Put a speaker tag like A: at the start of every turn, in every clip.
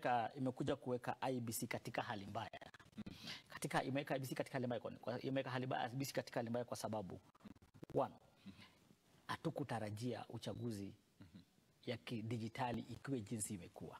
A: imeweka imekuja kuweka IBC katika hali mbaya katika imeweka IBC katika hali mbaya kwa imeweka hali mbaya IBC katika hali mbaya kwa sababu one, hatukutarajia uchaguzi ya kidijitali ikiwe jinsi imekuwa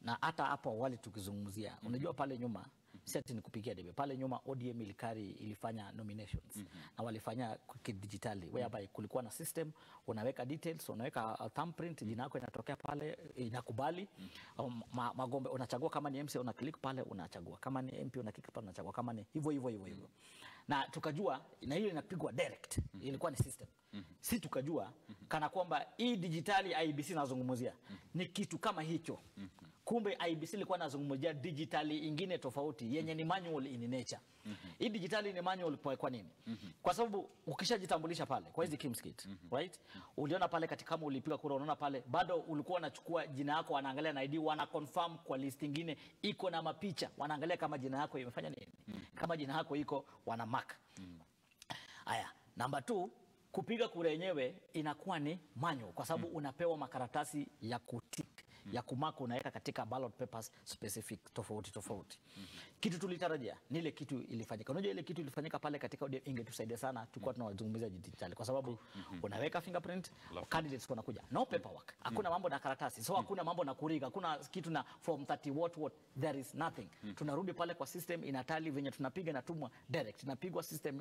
A: na hata hapo awali tukizungumzia, unajua pale nyuma seti ni kupigia debe. Pale nyuma ODM ilikari ilifanya nominations mm -hmm. na walifanya kidijitali whereby kulikuwa na system, unaweka details, unaweka uh, thumbprint, mhm. jina yako inatokea pale, inakubali mm -hmm. um, ma, magombe unachagua, kama ni MC una click pale unachagua, kama ni MP una click pale unachagua, kama ni hivyo hivyo hivyo hivyo, mhm. na tukajua, na hiyo inapigwa direct mm -hmm. ilikuwa ni system mm -hmm. si tukajua mm -hmm. kana kwamba hii dijitali IBC nazungumzia mm -hmm. ni kitu kama hicho mm -hmm kumbe IBC ilikuwa nazungumzia digitali ingine tofauti yenye ni manual in nature. Mm -hmm. Hii digitali ni manual kwa, kwa nini? Mm -hmm. Kwa sababu ukishajitambulisha pale kwa hizi Kimskit, mm -hmm. right? Mhm. Uliona pale katika kama ulipiga kura unaona pale bado ulikuwa unachukua jina yako wanaangalia na ID wana confirm kwa list nyingine iko na mapicha wanaangalia kama jina yako imefanya nini? Mm -hmm. Kama jina yako iko wana mark. Mhm. Haya, Mm -hmm. Number namba 2 kupiga kura yenyewe inakuwa ni manual kwa sababu mm -hmm. unapewa makaratasi ya kutik ya kumako unaweka katika ballot papers specific tofauti tofauti mm -hmm. Kitu tulitarajia ni ile kitu ilifanyika. Unajua ile kitu ilifanyika pale katika ODM ingetusaidia sana, tulikuwa tunawazungumzia digitali kwa sababu mm -hmm. unaweka fingerprint candidates wanakuja, no paperwork, mm. hakuna mm. mambo na karatasi, so mm. hakuna mambo na kuriga hakuna kitu na form 30 what what, there is nothing. Tunarudi pale kwa system inatali venye tunapiga na tumwa direct, inapigwa system